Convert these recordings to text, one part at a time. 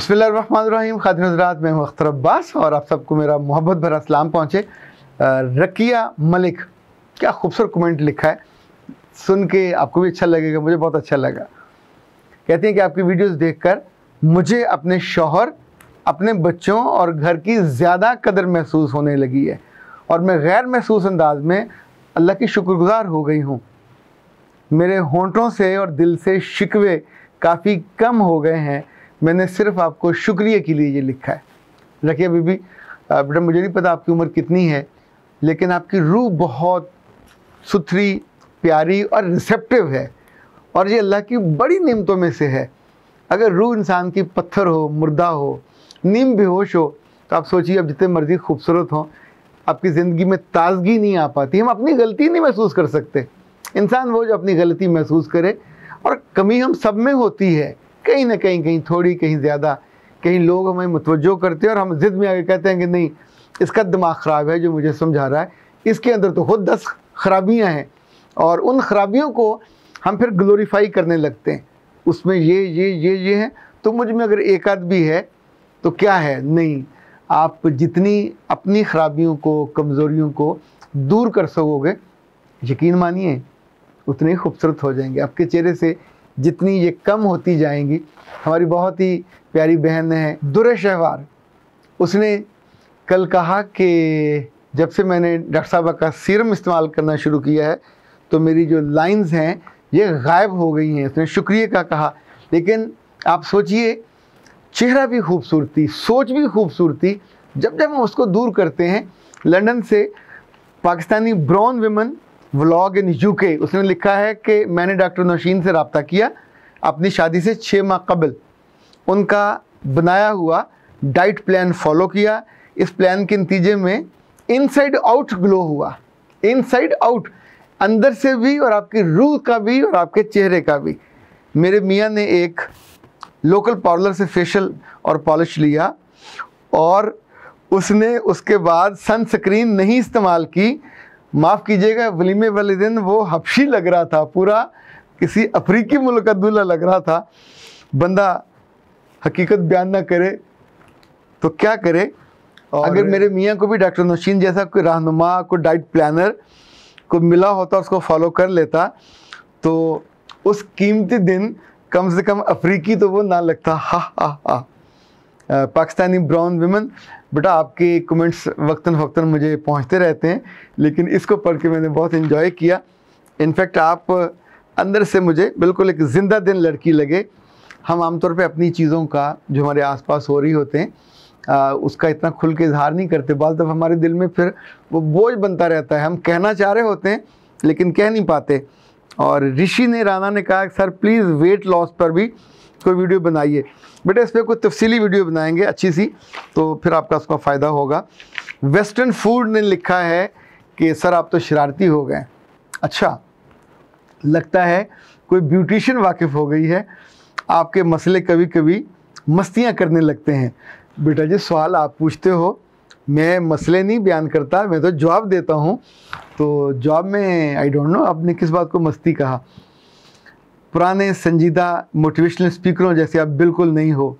बिस्मिल्लाह الرحمن الرحيم хазирдёрат મેં હું અખતર બાસ હુઁ ઓર આપ સબકો મેરા મુહब्बत ભર સલામ પહોંચે રકિયા ملک ક્યા ખુબસૂરત કમેન્ટ لکھا હે સુન કે આપકો ભી અચ્છા لگےગા મુજે બહોત અચ્છા લગા કહેતી હૈ કે આપકી વીડિયોઝ દેખકર મુજે અપને શૌહર અપને બચ્ચો ઓર ઘર કી જ્યાદા કદર મહેસૂસ હોને लगी है ઓર મેં ગેર મહેસૂસ انداز મેં અલ્લાહ કી શુક્રગઝાર હો ગઈ હુઁ મેરે હોન્ટો સે ઓર દિલ સે શિકવે કાફી કમ હો ગયે હૈ मैंने सिर्फ आपको शुक्रिया के लिए ये लिखा है रखिए बीबी बेटा मुझे नहीं पता आपकी उम्र कितनी है लेकिन आपकी रूह बहुत सुथरी प्यारी और रिसेप्टिव है और ये अल्लाह की बड़ी नियमतों में से है अगर रूह इंसान की पत्थर हो मुर्दा हो नीम बेहोश हो तो आप सोचिए आप जितने मर्जी खूबसूरत हों आपकी ज़िंदगी में ताजगी नहीं आ पाती हम अपनी गलती नहीं महसूस कर सकते इंसान वो जो अपनी गलती महसूस करे और कमी हम सब में होती है कहीं ना कहीं कहीं थोड़ी कहीं ज़्यादा कहीं लोग हमें मुतवजो करते हैं और हम ज़िद में आगे कहते हैं कि नहीं इसका दिमाग ख़राब है जो मुझे समझा रहा है इसके अंदर तो खुद दस खराबियाँ हैं और उन खराबियों को हम फिर ग्लोरीफाई करने लगते हैं उसमें ये ये ये ये हैं तो मुझ में अगर एक आध भी है तो क्या है नहीं आप जितनी अपनी खराबियों को कमज़ोरियों को दूर कर सकोगे यकीन मानिए उतने खूबसूरत हो जाएंगे आपके चेहरे से जितनी ये कम होती जाएंगी हमारी बहुत ही प्यारी बहन है दुरशहवार उसने कल कहा कि जब से मैंने डॉक्टर साहब का सीरम इस्तेमाल करना शुरू किया है तो मेरी जो लाइंस हैं ये गायब हो गई हैं उसने शुक्रिया का कहा लेकिन आप सोचिए चेहरा भी खूबसूरती सोच भी खूबसूरती जब जब हम उसको दूर करते हैं लंदन से Pakistani brown women vlog in UK उसने लिखा है कि मैंने डॉक्टर नौशीन से रबता किया अपनी शादी से छः माह कबल उनका बनाया हुआ डाइट प्लान फॉलो किया इस प्लान के नतीजे में इनसाइड आउट ग्लो हुआ इनसाइड आउट अंदर से भी और आपकी रूह का भी और आपके चेहरे का भी मेरे मियाँ ने एक लोकल पार्लर से फेशियल और पॉलिश लिया और उसने उसके बाद सनस्क्रीन नहीं इस्तेमाल की माफ़ कीजिएगा वलीमे वाले दिन वो हबशी लग रहा था पूरा किसी अफ्रीकी मुल्क का दूल्हा लग रहा था बंदा हकीकत बयान ना करे तो क्या करे और अगर मेरे मियाँ को भी डॉक्टर नौशीन जैसा कोई रहनुमा कोई डाइट प्लानर को मिला होता उसको फॉलो कर लेता तो उस कीमती दिन कम से कम अफ्रीकी तो वो ना लगता हा हा हा पाकिस्तानी ब्राउन वीमन बेटा आपके कमेंट्स वक्ता फ़क्ता मुझे पहुंचते रहते हैं लेकिन इसको पढ़ के मैंने बहुत इन्जॉय किया इनफैक्ट आप अंदर से मुझे बिल्कुल एक ज़िंदा दिन लड़की लगे हम आमतौर पे अपनी चीज़ों का जो हमारे आसपास हो रही होते हैं आ, उसका इतना खुल के इजहार नहीं करते बाल तब हमारे दिल में फिर वो बोझ बनता रहता है हम कहना चाह रहे होते हैं लेकिन कह नहीं पाते और ऋषि ने राणा ने कहा सर प्लीज़ वेट लॉस पर भी कोई वीडियो बनाइए बेटा इस पर कोई तफसीली वीडियो बनाएंगे अच्छी सी तो फिर आपका उसका फ़ायदा होगा वेस्टर्न फूड ने लिखा है कि सर आप तो शरारती हो गए अच्छा लगता है कोई ब्यूटिशन वाकिफ़ हो गई है आपके मसले कभी कभी मस्तियाँ करने लगते हैं बेटा जी सवाल आप पूछते हो मैं मसले नहीं बयान करता मैं तो जवाब देता हूँ तो जवाब में आई डोंट नो आपने किस बात को मस्ती कहा पुराने संजीदा मोटिवेशनल स्पीकरों जैसे आप बिल्कुल नहीं हो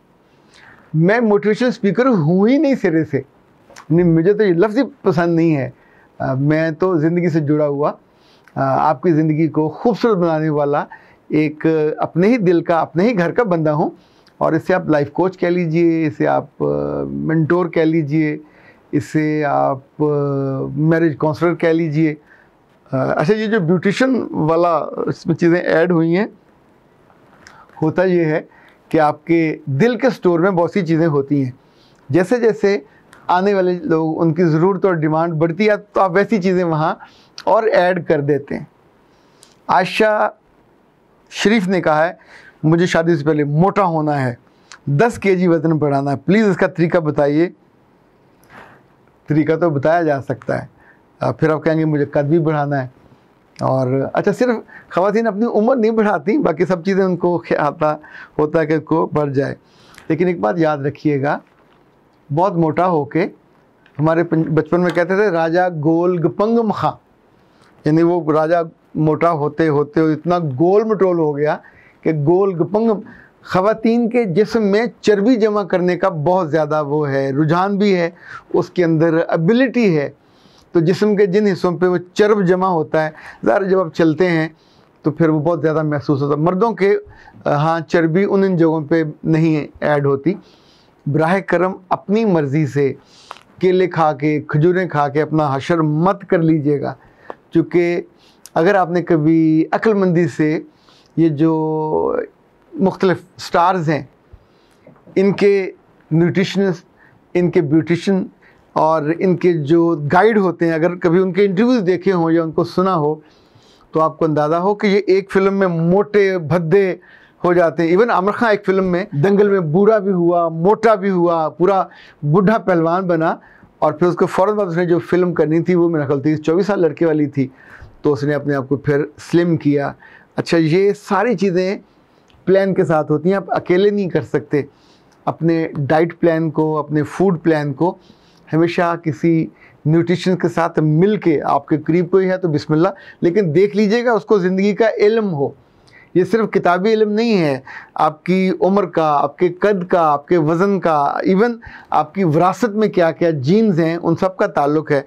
मैं मोटिवेशनल स्पीकर हूँ ही नहीं सिरे से नहीं मुझे तो ये लफ्ज़ ही पसंद नहीं है आ, मैं तो ज़िंदगी से जुड़ा हुआ आ, आपकी ज़िंदगी को खूबसूरत बनाने वाला एक अपने ही दिल का अपने ही घर का बंदा हूँ और इसे आप लाइफ कोच कह लीजिए इसे आप मेंटोर कह लीजिए इसे आप मैरिज काउंसलर कह लीजिए हाँ, अच्छा ये जो ब्यूटिशन वाला इसमें चीज़ें ऐड हुई हैं होता ये है कि आपके दिल के स्टोर में बहुत सी चीज़ें होती हैं जैसे जैसे आने वाले लोग उनकी ज़रूरत और डिमांड बढ़ती है तो आप वैसी चीज़ें वहाँ और ऐड कर देते हैं आयशा शरीफ ने कहा है मुझे शादी से पहले मोटा होना है दस के जी वज़न बढ़ाना है प्लीज़ इसका तरीका बताइए तरीका तो बताया जा सकता है फिर आप कहेंगे मुझे कद भी बढ़ाना है और अच्छा सिर्फ खातन अपनी उम्र नहीं बढ़ाती बाकी सब चीज़ें उनको आता होता है कि उनको बढ़ जाए लेकिन एक बात याद रखिएगा बहुत मोटा हो के हमारे बचपन में कहते थे राजा गोल गपंग खां यानी वो राजा मोटा होते होते इतना गोल मटोल हो गया कि गोल गपंग खातन के जिसम में चर्बी जमा करने का बहुत ज़्यादा वो है रुझान भी है उसके अंदर एबिलिटी है तो जिसम के जिन हिस्सों पे वो चर्ब जमा होता है ज़ाहिर जब आप चलते हैं तो फिर वो बहुत ज़्यादा महसूस होता है मर्दों के हाँ चर्बी उन इन जगहों पे नहीं ऐड होती ब्राह करम अपनी मर्ज़ी से केले खा के खजूरें खा के अपना हशर मत कर लीजिएगा चूँकि अगर आपने कभी अक्लमंदी से ये जो मुख्तलफ़ स्टार्स हैं इनके न्यूट्रिशनस इनके ब्यूटिशन और इनके जो गाइड होते हैं अगर कभी उनके इंटरव्यूज़ देखे हों या उनको सुना हो तो आपको अंदाज़ा हो कि ये एक फ़िल्म में मोटे भद्दे हो जाते हैं इवन आमिर खान एक फ़िल्म में दंगल में बूढ़ा भी हुआ मोटा भी हुआ पूरा बूढ़ा पहलवान बना और फिर उसको फ़ौरन बाद उसने जो फिल्म करनी थी वो मेरा ख्याल थी चौबीस साल लड़के वाली थी तो उसने अपने आप को फिर स्लिम किया अच्छा ये सारी चीज़ें प्लान के साथ होती हैं आप अकेले नहीं कर सकते अपने डाइट प्लान को अपने फूड प्लान को हमेशा किसी न्यूट्रिशन के साथ मिल के आपके करीब कोई है तो बिस्मिल्लाह लेकिन देख लीजिएगा उसको ज़िंदगी का इल्म हो ये सिर्फ किताबी इल्म नहीं है आपकी उम्र का आपके कद का आपके वज़न का इवन आपकी विरासत में क्या क्या जीन्स हैं उन सब का ताल्लुक है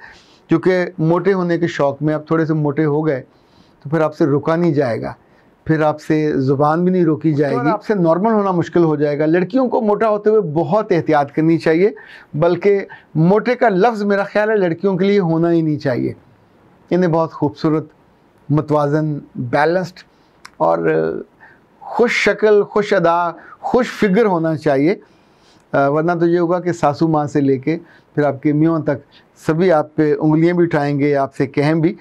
क्योंकि मोटे होने के शौक़ में आप थोड़े से मोटे हो गए तो फिर आपसे रुका नहीं जाएगा फिर आपसे ज़ुबान भी नहीं रोकी जाएगी आपसे नॉर्मल होना मुश्किल हो जाएगा लड़कियों को मोटा होते हुए बहुत एहतियात करनी चाहिए बल्कि मोटे का लफ्ज़ मेरा ख्याल है लड़कियों के लिए होना ही नहीं चाहिए इन्हें बहुत खूबसूरत मतवाजन बैलेंस्ड और खुश शक्ल खुश अदा खुश फिगर होना चाहिए वरना तो ये होगा कि सासू माँ से लेके फिर आपके मियों तक सभी आप पे उंगलियाँ भी उठाएंगे आपसे कहें भी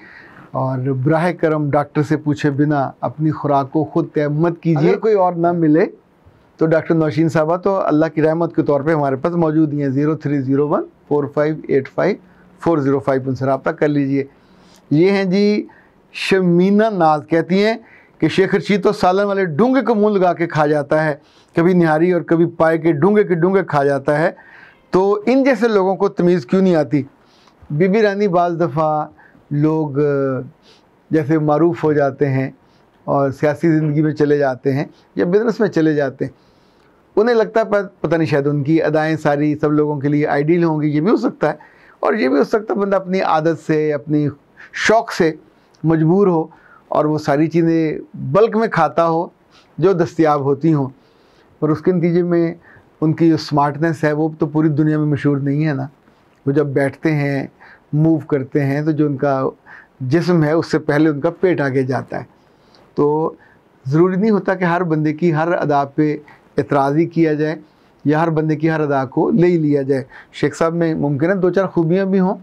और ब्राह करम डॉक्टर से पूछे बिना अपनी खुराक को खुद तय मत कीजिए कोई और ना मिले तो डॉक्टर नौशीन साहबा तो अल्लाह की रहमत के तौर पे हमारे पास मौजूद ही हैं zero three zero one four five eight five four zero five उनसे रबता कर लीजिए ये हैं जी शमीना नाज कहती हैं कि शेख शी तो सालन वाले डूंगे को मुँह लगा के खा जाता है कभी निहारी और कभी पाए के डूंगे के डूंगे खा जाता है तो इन जैसे लोगों को तमीज़ क्यों नहीं आती बीबी रानी बाज़ दफ़ा लोग जैसे मरूफ हो जाते हैं और सियासी ज़िंदगी में चले जाते हैं या बिज़नेस में चले जाते हैं उन्हें लगता है पता नहीं शायद उनकी अदाएँ सारी सब लोगों के लिए आइडियल होंगी ये भी हो सकता है और ये भी हो सकता है बंदा अपनी आदत से अपनी शौक़ से मजबूर हो और वो सारी चीज़ें बल्क में खाता हो जो दस्तियाब होती हों और उसके नतीजे में उनकी जो स्मार्टनेस है वो तो पूरी दुनिया में मशहूर नहीं है ना वो जब बैठते हैं मूव करते हैं तो जो उनका जिसम है उससे पहले उनका पेट आगे जाता है तो ज़रूरी नहीं होता कि हर बंदे की हर अदा पे एतराज़ी किया जाए या हर बंदे की हर अदा को ले ही लिया जाए शेख साहब में मुमकिन है दो चार खूबियाँ भी हों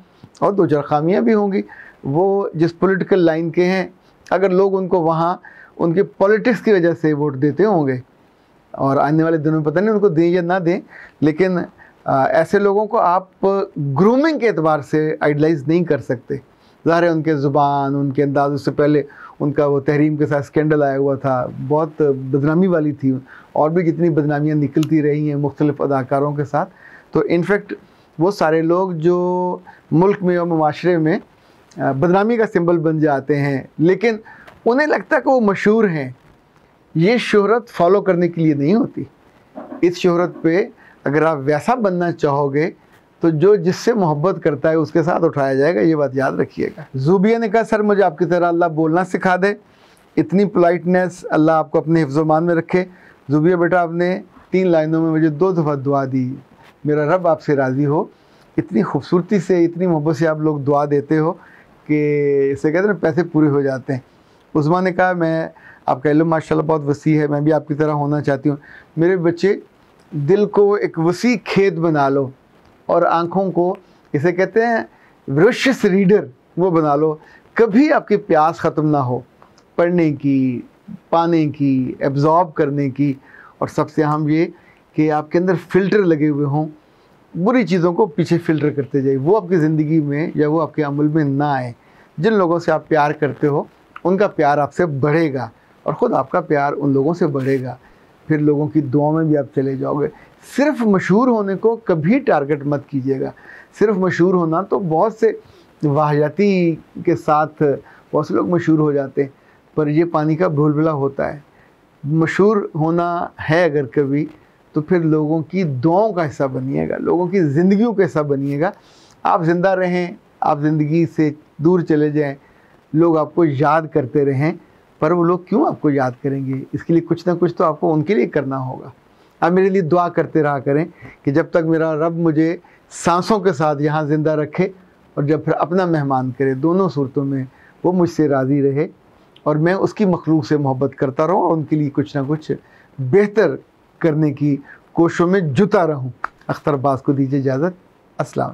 और दो चार खामियाँ भी होंगी वो जिस पॉलिटिकल लाइन के हैं अगर लोग उनको वहाँ उनके पॉलिटिक्स की वजह से वोट देते होंगे और आने वाले दिनों में पता नहीं उनको दें या ना दें लेकिन ऐसे लोगों को आप ग्रूमिंग के अतबार से आइडलाइज नहीं कर सकते ज़ाहिर है उनके ज़ुबान उनके अंदाज उससे पहले उनका वो तहरीम के साथ स्कैंडल आया हुआ था बहुत बदनामी वाली थी और भी कितनी बदनामियाँ निकलती रही हैं मुख्तलिफ अदाकारों के साथ तो इनफेक्ट वो सारे लोग जो मुल्क में और माशरे में बदनामी का सिंबल बन जाते हैं लेकिन उन्हें लगता है कि वो मशहूर हैं ये शहरत फॉलो करने के लिए नहीं होती इस शहरत पे अगर आप वैसा बनना चाहोगे तो जो जिससे मोहब्बत करता है उसके साथ उठाया जाएगा ये बात याद रखिएगा जूबिया ने कहा सर मुझे आपकी तरह अल्लाह बोलना सिखा दे इतनी पोलाइटनेस अल्लाह आपको अपने मान में रखे जूबिया बेटा आपने तीन लाइनों में मुझे दो दफ़ा दुआ दी मेरा रब आपसे राज़ी हो इतनी खूबसूरती से इतनी मोहब्बत से आप लोग दुआ देते हो कि इसे कहते हैं पैसे पूरे हो जाते हैं उस्मा ने कहा मैं आपका इलम माशाल्लाह बहुत वसी है मैं भी आपकी तरह होना चाहती हूँ मेरे बच्चे दिल को एक वसी खेत बना लो और आँखों को इसे कहते हैं वृशिस रीडर वो बना लो कभी आपकी प्यास ख़त्म ना हो पढ़ने की पाने की एब्ज़ॉर्ब करने की और सबसे अहम ये कि आपके अंदर फ़िल्टर लगे हुए हों बुरी चीज़ों को पीछे फ़िल्टर करते जाए वो आपकी ज़िंदगी में या वो आपके अमल में ना आए जिन लोगों से आप प्यार करते हो उनका प्यार आपसे बढ़ेगा और ख़ुद आपका प्यार उन लोगों से बढ़ेगा फिर लोगों की दुआ में भी आप चले जाओगे सिर्फ मशहूर होने को कभी टारगेट मत कीजिएगा सिर्फ मशहूर होना तो बहुत से वाहियाती के साथ बहुत से लोग मशहूर हो जाते हैं पर ये पानी का भूलभुला होता है मशहूर होना है अगर कभी तो फिर लोगों की दुआओं का हिस्सा बनिएगा लोगों की ज़िंदगियों का हिस्सा बनिएगा आप ज़िंदा रहें आप ज़िंदगी से दूर चले जाएं लोग आपको याद करते रहें पर वो लोग क्यों आपको याद करेंगे इसके लिए कुछ ना कुछ तो आपको उनके लिए करना होगा आप मेरे लिए दुआ करते रहा करें कि जब तक मेरा रब मुझे सांसों के साथ यहाँ ज़िंदा रखे और जब फिर अपना मेहमान करे दोनों सूरतों में वो मुझसे राज़ी रहे और मैं उसकी मखलूक से मोहब्बत करता रहूँ और उनके लिए कुछ ना कुछ बेहतर करने की कोशों में जुता रहूँ अख्तर अब्बास को दीजिए इजाज़त असल